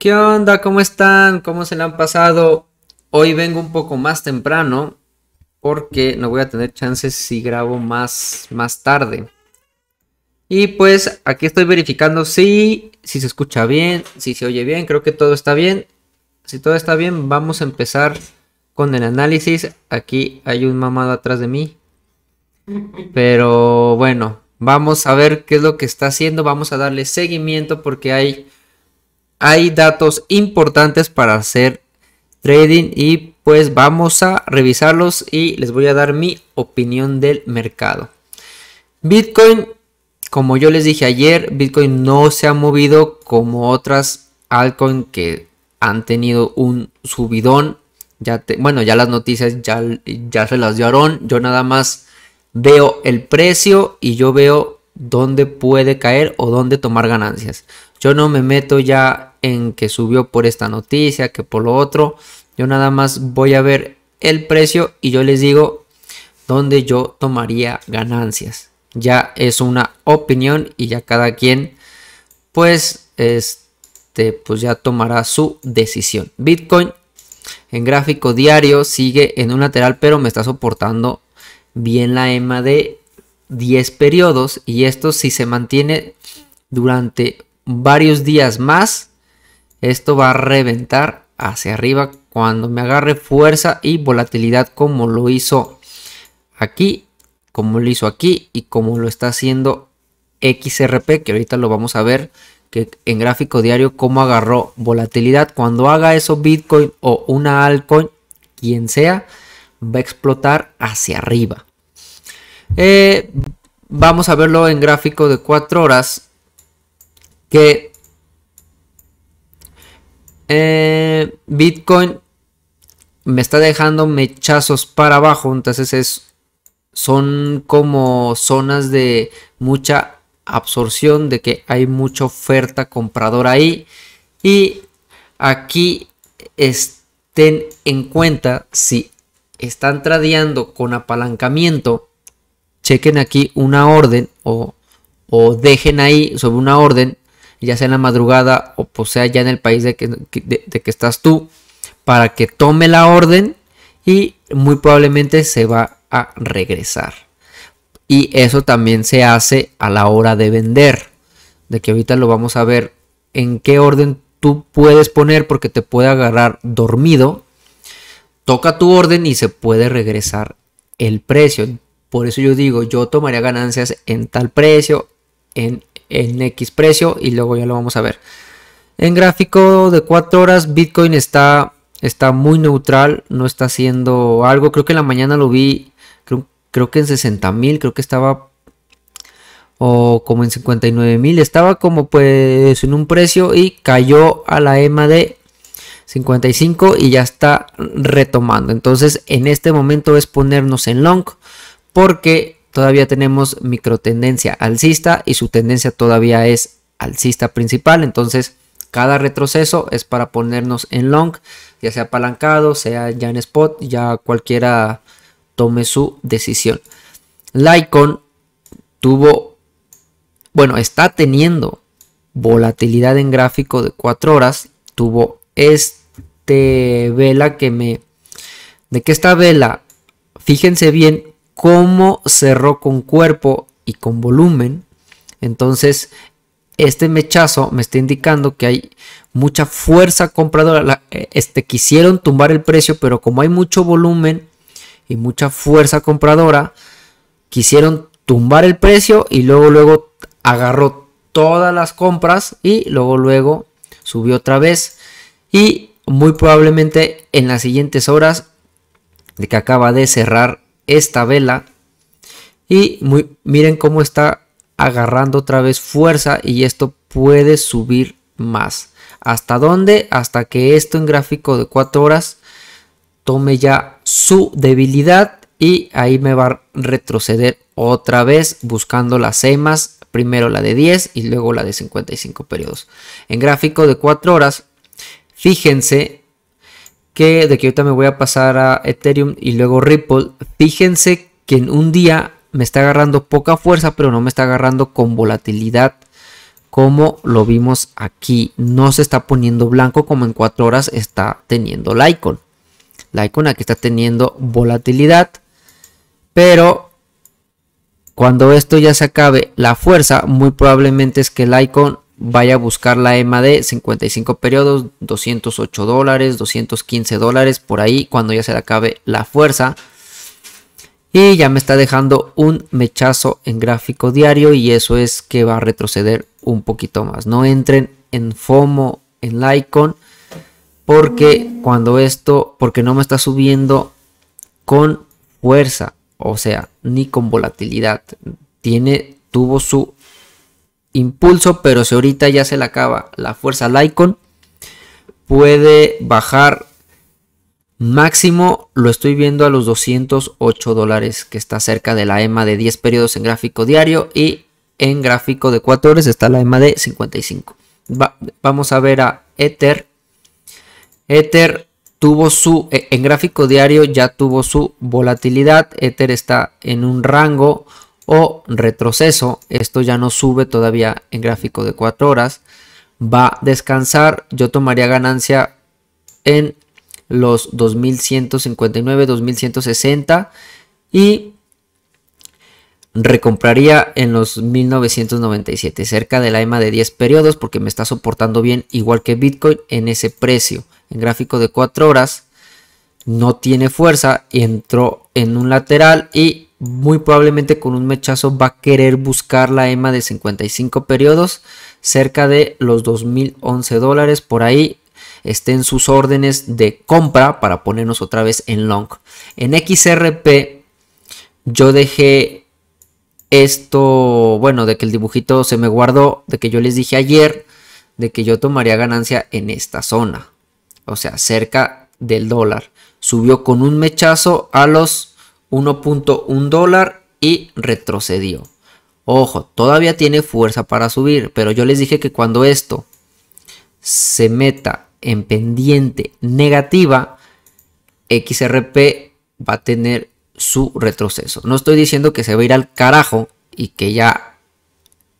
¿Qué onda? ¿Cómo están? ¿Cómo se le han pasado? Hoy vengo un poco más temprano porque no voy a tener chances si grabo más, más tarde. Y pues aquí estoy verificando si, si se escucha bien, si se oye bien, creo que todo está bien. Si todo está bien, vamos a empezar con el análisis. Aquí hay un mamado atrás de mí. Pero bueno, vamos a ver qué es lo que está haciendo. Vamos a darle seguimiento porque hay hay datos importantes para hacer trading y pues vamos a revisarlos y les voy a dar mi opinión del mercado. Bitcoin, como yo les dije ayer, Bitcoin no se ha movido como otras altcoins que han tenido un subidón. Ya bueno, ya las noticias ya, se las dio Yo nada más veo el precio y yo veo dónde puede caer o dónde tomar ganancias. Yo no me meto ya en que subió por esta noticia, que por lo otro. Yo nada más voy a ver el precio y yo les digo dónde yo tomaría ganancias. Ya es una opinión y ya cada quien pues este pues ya tomará su decisión. Bitcoin en gráfico diario sigue en un lateral, pero me está soportando bien la EMA de 10 periodos y esto si se mantiene durante varios días más. Esto va a reventar hacia arriba cuando me agarre fuerza y volatilidad como lo hizo aquí, como lo hizo aquí y como lo está haciendo XRP, que ahorita lo vamos a ver que en gráfico diario como agarró volatilidad. Cuando haga eso Bitcoin o una altcoin, quien sea, va a explotar hacia arriba. Eh, vamos a verlo en gráfico de cuatro horas que eh, Bitcoin me está dejando mechazos para abajo. Entonces es, son como zonas de mucha absorción, de que hay mucha oferta compradora ahí. Y aquí estén en cuenta si están tradeando con apalancamiento. Chequen aquí una orden o, o dejen ahí sobre una orden ya sea en la madrugada o pues, sea ya en el país de que, de que estás tú, para que tome la orden y muy probablemente se va a regresar. Y eso también se hace a la hora de vender, de que ahorita lo vamos a ver en qué orden tú puedes poner porque te puede agarrar dormido, toca tu orden y se puede regresar el precio. Por eso yo digo, yo tomaría ganancias en tal precio, en en X precio y luego ya lo vamos a ver. En gráfico de 4 horas Bitcoin está, está muy neutral, no está haciendo algo. Creo que en la mañana lo vi, creo, que en 60 mil, creo que estaba o como en 59 mil, estaba como pues en un precio y cayó a la EMA de 55 y ya está retomando. Entonces en este momento es ponernos en long porque todavía tenemos tendencia alcista y su tendencia todavía es alcista principal. Entonces, cada retroceso es para ponernos en long, ya sea apalancado, sea ya en spot, ya cualquiera tome su decisión. Lycon tuvo, bueno, está teniendo volatilidad en gráfico de 4 horas. Tuvo este vela que me, de que esta vela, fíjense bien cómo cerró con cuerpo y con volumen. Entonces, este mechazo me está indicando que hay mucha fuerza compradora. Eh, este, quisieron tumbar el precio, pero como hay mucho volumen y mucha fuerza compradora, quisieron tumbar el precio y luego, luego agarró todas las compras y luego, luego subió otra vez. Y muy probablemente en las siguientes horas de que acaba de cerrar esta vela. Y miren cómo está agarrando otra vez fuerza y esto puede subir más. ¿Hasta dónde? Hasta que esto en gráfico de 4 horas tome ya su debilidad y ahí me va a retroceder otra vez buscando las EMAs, primero la de 10 y luego la de 55 periodos. En gráfico de 4 horas, fíjense que de que ahorita me voy a pasar a Ethereum y luego Ripple, fíjense que en un día me está agarrando poca fuerza, pero no me está agarrando con volatilidad como lo vimos aquí. No se está poniendo blanco como en 4 horas está teniendo la Icon, la icona aquí está teniendo volatilidad, pero cuando esto ya se acabe la fuerza, muy probablemente es que Icon, vaya a buscar la EMA de 55 periodos, 208 dólares, 215 dólares, por ahí cuando ya se le acabe la fuerza. Y ya me está dejando un mechazo en gráfico diario y eso es que va a retroceder un poquito más. No entren en FOMO, en ICON. porque cuando esto, porque no me está subiendo con fuerza, o sea, ni con volatilidad. Tiene, tuvo su impulso, pero si ahorita ya se le acaba la fuerza al icon, puede bajar máximo, lo estoy viendo a los 208 dólares, que está cerca de la EMA de 10 periodos en gráfico diario y en gráfico de 4 horas está la EMA de 55. vamos a ver a Ether. Ether tuvo su, eh, en gráfico diario ya tuvo su volatilidad. Ether está en un rango o retroceso, esto ya no sube todavía en gráfico de 4 horas, va a descansar, yo tomaría ganancia en los 2159, 2160 y recompraría en los 1997, cerca de la EMA de 10 periodos porque me está soportando bien igual que Bitcoin en ese precio. En gráfico de 4 horas no tiene fuerza, entró en un lateral y muy probablemente con un mechazo va a querer buscar la EMA de 55 periodos cerca de los 2.011 dólares por ahí estén sus órdenes de compra para ponernos otra vez en long. En XRP yo dejé esto, bueno, de que el dibujito se me guardó, de que yo les dije ayer, de que yo tomaría ganancia en esta zona, o sea, cerca del dólar. Subió con un mechazo a los 1.1 dólar y retrocedió. Ojo, todavía tiene fuerza para subir, pero yo les dije que cuando esto se meta en pendiente negativa, XRP va a tener su retroceso. No estoy diciendo que se va a ir al carajo y que ya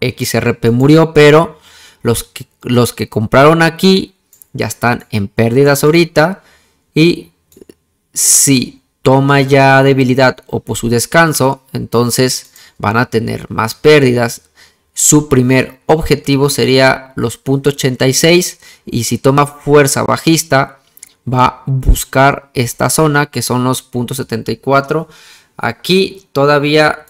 XRP murió, pero los que, los que compraron aquí ya están en pérdidas ahorita y si toma ya debilidad o por su descanso, entonces van a tener más pérdidas. Su primer objetivo sería los .86 y si toma fuerza bajista va a buscar esta zona que son los puntos 74. Aquí todavía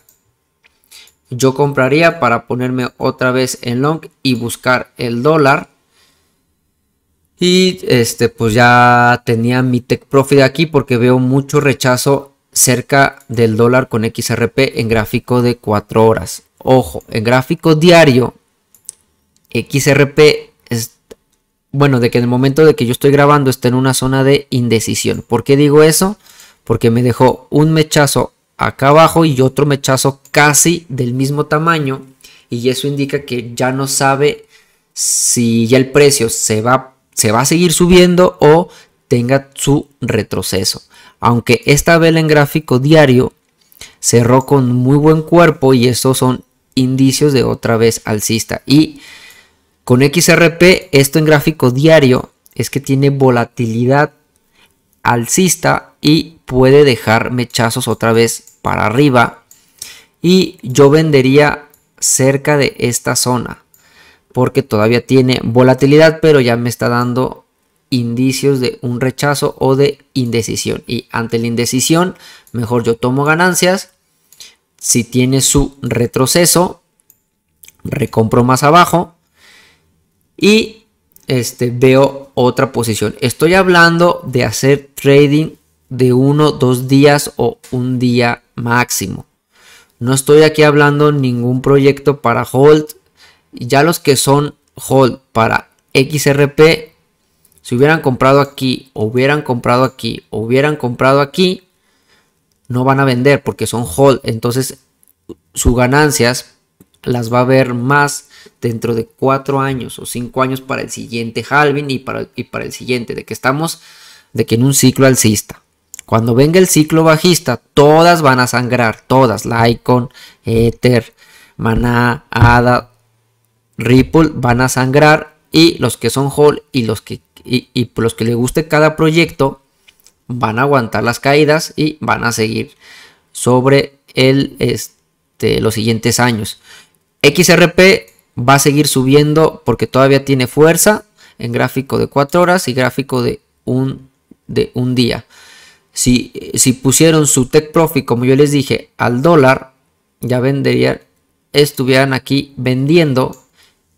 yo compraría para ponerme otra vez en long y buscar el dólar y este, pues ya tenía mi Tech Profit aquí porque veo mucho rechazo cerca del dólar con XRP en gráfico de 4 horas. Ojo, en gráfico diario, XRP es, bueno, de que en el momento de que yo estoy grabando está en una zona de indecisión. ¿Por qué digo eso? Porque me dejó un mechazo acá abajo y otro mechazo casi del mismo tamaño. Y eso indica que ya no sabe si ya el precio se va se va a seguir subiendo o tenga su retroceso. Aunque esta vela en gráfico diario cerró con muy buen cuerpo y estos son indicios de otra vez alcista. Y con XRP, esto en gráfico diario es que tiene volatilidad alcista y puede dejar mechazos otra vez para arriba. Y yo vendería cerca de esta zona porque todavía tiene volatilidad, pero ya me está dando indicios de un rechazo o de indecisión. Y ante la indecisión, mejor yo tomo ganancias. Si tiene su retroceso, recompro más abajo y este, veo otra posición. Estoy hablando de hacer trading de uno, dos días o un día máximo. No estoy aquí hablando ningún proyecto para hold ya los que son hold para XRP, si hubieran comprado aquí, hubieran comprado aquí, hubieran comprado aquí, no van a vender porque son hold. Entonces, sus ganancias las va a ver más dentro de cuatro años o cinco años para el siguiente halving y para, y para el siguiente, de que estamos, de que en un ciclo alcista. Cuando venga el ciclo bajista, todas van a sangrar, todas, icon, Ether, Maná, ADA, Ripple van a sangrar y los que son Hall y los que, y, los que le guste cada proyecto van a aguantar las caídas y van a seguir sobre el, este, los siguientes años. XRP va a seguir subiendo porque todavía tiene fuerza en gráfico de 4 horas y gráfico de un, de un día. Si, si, pusieron su tech profit, como yo les dije, al dólar, ya venderían, estuvieran aquí vendiendo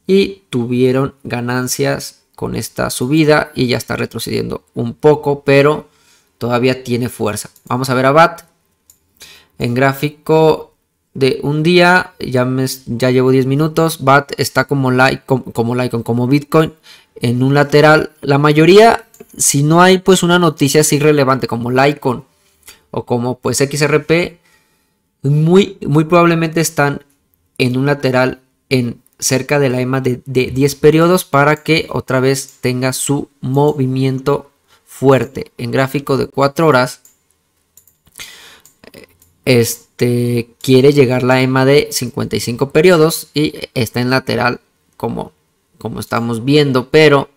y tuvieron ganancias con esta subida y ya está retrocediendo un poco, pero todavía tiene fuerza. Vamos a ver a BAT en gráfico de un día, ya, me, ya llevo 10 minutos, BAT está como, like, como, como, como Bitcoin en un lateral. La mayoría, si no hay pues una noticia así relevante como Litecoin o como pues XRP, muy, muy probablemente están en un lateral en cerca de la EMA de, 10 periodos para que otra vez tenga su movimiento fuerte en gráfico de 4 horas este quiere llegar la EMA de 55 periodos y está en lateral como, como estamos viendo pero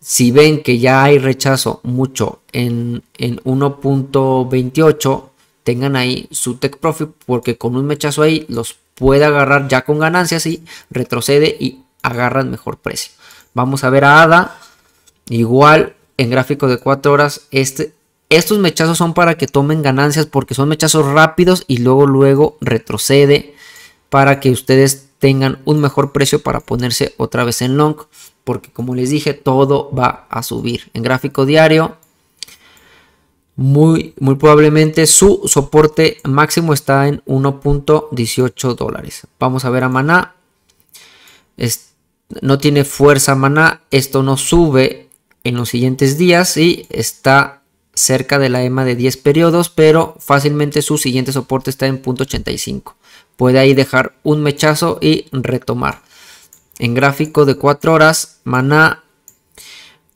si ven que ya hay rechazo mucho en, en 1.28 tengan ahí su tech profit porque con un mechazo ahí los puede agarrar ya con ganancias y retrocede y agarran mejor precio. Vamos a ver a ADA. Igual en gráfico de 4 horas. Este, estos mechazos son para que tomen ganancias porque son mechazos rápidos y luego luego retrocede para que ustedes tengan un mejor precio para ponerse otra vez en long. Porque como les dije, todo va a subir. En gráfico diario muy, probablemente su soporte máximo está en 1.18 dólares. Vamos a ver a Maná. no tiene fuerza Maná. Esto no sube en los siguientes días y está cerca de la EMA de 10 periodos, pero fácilmente su siguiente soporte está en .85 Puede ahí dejar un mechazo y retomar. En gráfico de 4 horas, Maná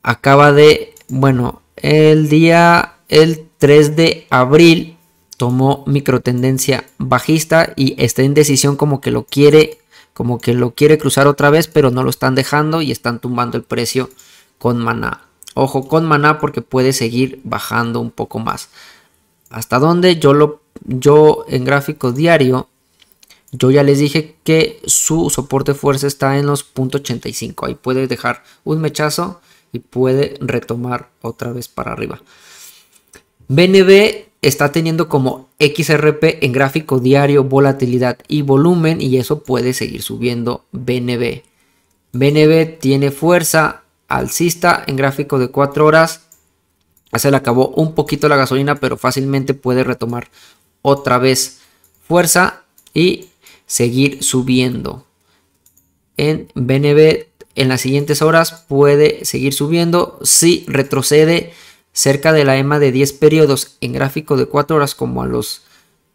acaba de, bueno, el día el 3 de abril tomó microtendencia bajista y está en decisión como que lo quiere como que lo quiere cruzar otra vez pero no lo están dejando y están tumbando el precio con maná ojo con maná porque puede seguir bajando un poco más hasta donde yo lo yo en gráfico diario yo ya les dije que su soporte fuerza está en los .85 ahí puede dejar un mechazo y puede retomar otra vez para arriba BNB está teniendo como XRP en gráfico diario, volatilidad y volumen y eso puede seguir subiendo BNB. BNB tiene fuerza alcista en gráfico de 4 horas. Se le acabó un poquito la gasolina, pero fácilmente puede retomar otra vez fuerza y seguir subiendo. En BNB en las siguientes horas puede seguir subiendo si retrocede cerca de la EMA de 10 periodos en gráfico de 4 horas como a los,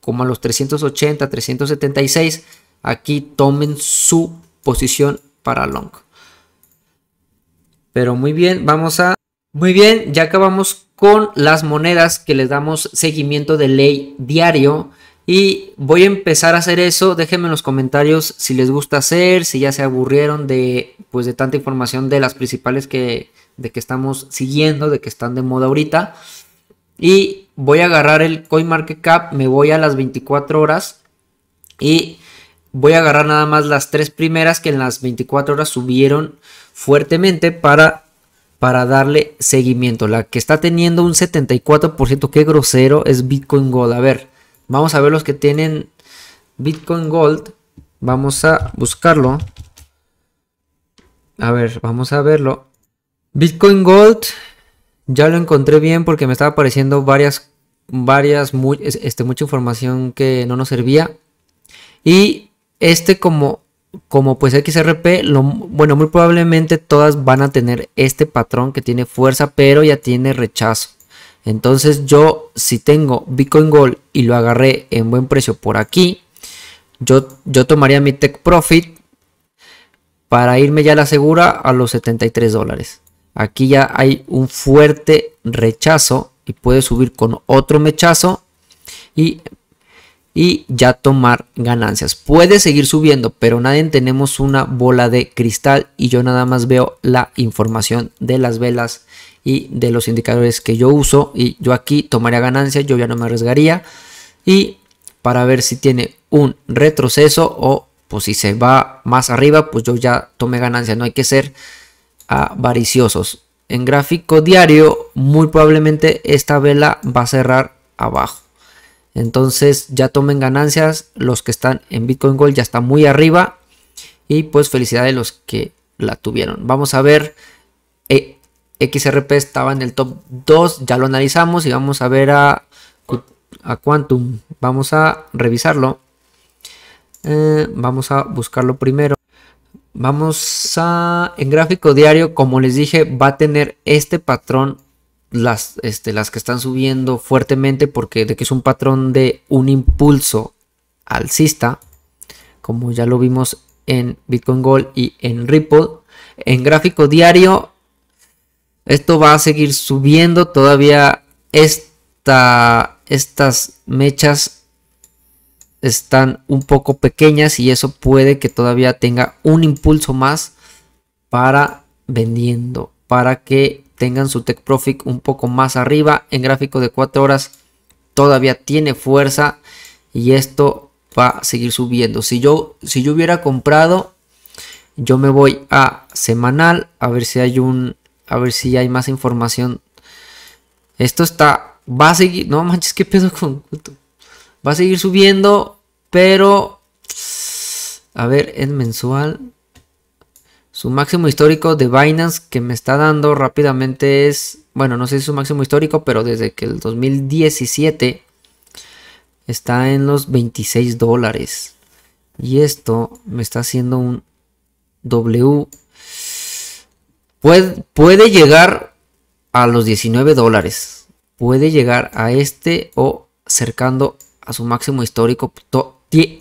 como a los 380, 376, aquí tomen su posición para long. Pero muy bien, vamos a... Muy bien, ya acabamos con las monedas que les damos seguimiento de ley diario. Y voy a empezar a hacer eso. Déjenme en los comentarios si les gusta hacer, si ya se aburrieron de, pues, de tanta información de las principales que, de que estamos siguiendo, de que están de moda ahorita. Y voy a agarrar el CoinMarketCap, me voy a las 24 horas y voy a agarrar nada más las tres primeras que en las 24 horas subieron fuertemente para, para darle seguimiento. La que está teniendo un 74%, qué grosero, es Bitcoin Gold. A ver, vamos a ver los que tienen Bitcoin Gold. Vamos a buscarlo. A ver, vamos a verlo. Bitcoin Gold ya lo encontré bien porque me estaba apareciendo varias, varias, este, mucha información que no nos servía. Y este como, como pues XRP, bueno, muy probablemente todas van a tener este patrón que tiene fuerza, pero ya tiene rechazo. Entonces yo si tengo Bitcoin Gold y lo agarré en buen precio por aquí, yo, yo tomaría mi Tech Profit para irme ya a la segura a los 73 dólares. Aquí ya hay un fuerte rechazo y puede subir con otro mechazo y, ya tomar ganancias. Puede seguir subiendo, pero nadie tenemos una bola de cristal y yo nada más veo la información de las velas y de los indicadores que yo uso y yo aquí tomaría ganancias, yo ya no me arriesgaría y para ver si tiene un retroceso o pues si se va más arriba, pues yo ya tomé ganancia. no hay que ser avariciosos. En gráfico diario, muy probablemente esta vela va a cerrar abajo. Entonces ya tomen ganancias los que están en Bitcoin Gold, ya está muy arriba. Y pues felicidades los que la tuvieron. Vamos a ver, eh, XRP estaba en el top 2, ya lo analizamos y vamos a ver a, a Quantum. Vamos a revisarlo. Eh, vamos a buscarlo primero. Vamos a, en gráfico diario, como les dije, va a tener este patrón, las, este, las que están subiendo fuertemente, porque de que es un patrón de un impulso alcista, como ya lo vimos en Bitcoin Gold y en Ripple. En gráfico diario, esto va a seguir subiendo todavía esta, estas mechas están un poco pequeñas y eso puede que todavía tenga un impulso más para vendiendo, para que tengan su Tech Profit un poco más arriba en gráfico de 4 horas. Todavía tiene fuerza y esto va a seguir subiendo. Si yo, si yo hubiera comprado, yo me voy a semanal a ver si hay un, a ver si hay más información. Esto está, va a seguir, no manches, qué pedo con, Va a seguir subiendo, pero... A ver, en mensual. Su máximo histórico de Binance que me está dando rápidamente es... Bueno, no sé si es su máximo histórico, pero desde que el 2017 está en los 26 dólares. Y esto me está haciendo un W. Puede, llegar a los 19 dólares. Puede llegar a este o cercando a su máximo histórico,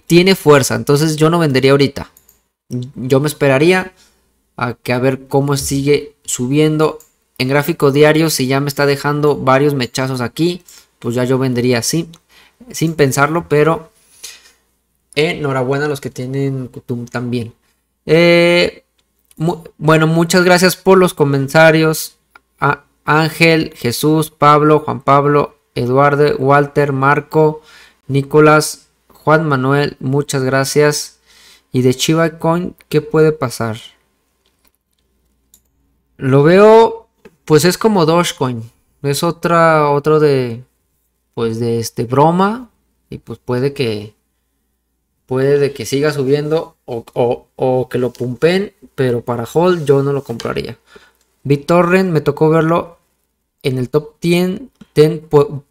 tiene fuerza. Entonces yo no vendería ahorita. Yo me esperaría a que a ver cómo sigue subiendo en gráfico diario. Si ya me está dejando varios mechazos aquí, pues ya yo vendería así, sin pensarlo, pero enhorabuena a los que tienen Kutum también. Eh, bueno, muchas gracias por los comentarios. Ángel, Jesús, Pablo, Juan Pablo, Eduardo, Walter, Marco. Nicolás, Juan Manuel, muchas gracias. Y de Chiva Coin, ¿qué puede pasar? Lo veo, pues es como Dogecoin. Es otra, otro de, pues de este broma. Y pues puede que, puede de que siga subiendo o, o, o que lo pumpen. Pero para hold yo no lo compraría. BitTorrent me tocó verlo en el top 10,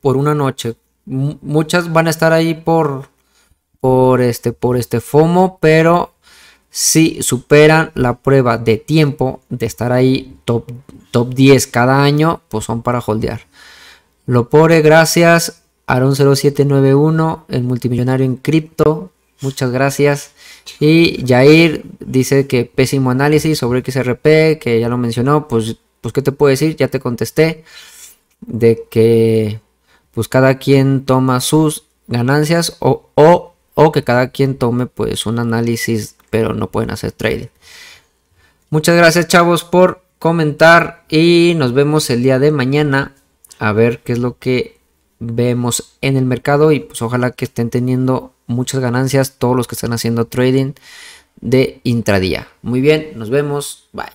por una noche muchas van a estar ahí por, por, este, por este FOMO, pero si superan la prueba de tiempo de estar ahí top, top 10 cada año, pues son para holdear. Lo pobre, gracias. Aaron0791, el multimillonario en cripto, muchas gracias. Y Jair dice que pésimo análisis sobre XRP, que ya lo mencionó, pues, pues ¿qué te puedo decir? Ya te contesté de que pues cada quien toma sus ganancias o, o, o que cada quien tome pues un análisis, pero no pueden hacer trading. Muchas gracias chavos por comentar y nos vemos el día de mañana a ver qué es lo que vemos en el mercado y pues ojalá que estén teniendo muchas ganancias todos los que están haciendo trading de intradía. Muy bien, nos vemos, bye.